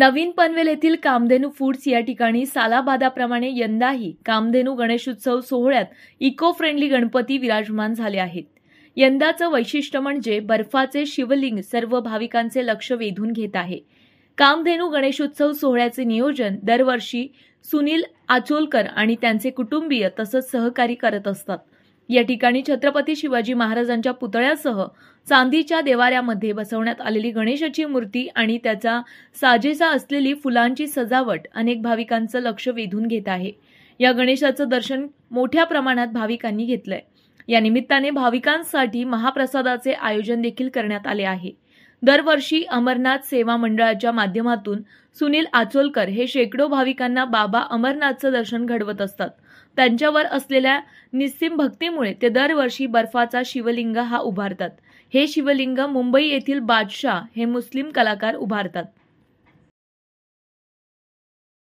नवीन पनवेल येथील कामधेनू फूड्स या ठिकाणी सालाबादाप्रमाणे यंदाही कामधेनू गणेशोत्सव सोहळ्यात इको फ्रेंडली गणपती विराजमान झाले आहेत यंदाचं वैशिष्ट्य म्हणजे बर्फाचे शिवलिंग सर्व भाविकांचे लक्ष वेधून घेत आहे कामधेनू गणेशोत्सव सोहळ्याचे नियोजन दरवर्षी सुनील आचोलकर आणि त्यांचे कुटुंबीय तसंच सहकारी करत असतात या ठिकाणी छत्रपती शिवाजी महाराजांच्या पुतळ्यासह चांदीच्या देवाऱ्यामध्ये बसवण्यात आलेली गणेशाची मूर्ती आणि त्याचा साजेसा असलेली फुलांची सजावट अनेक भाविकांचं लक्ष वेधून घेत आहे या गणेशाचं दर्शन मोठ्या प्रमाणात भाविकांनी घेतलंय या निमित्ताने भाविकांसाठी महाप्रसादाचे आयोजन देखील करण्यात आले आहे दरवर्षी अमरनाथ सेवा मंडळाच्या माध्यमातून सुनील आचोलकर हे शेकडो भाविकांना बाबा अमरनाथचं दर्शन घडवत असतात त्यांच्यावर असलेल्या निस्सिम भक्तीमुळे ते दरवर्षी बर्फाचा शिवलिंग हा उभारतात हे शिवलिंग मुंबई येथील बादशाह हे मुस्लिम कलाकार उभारतात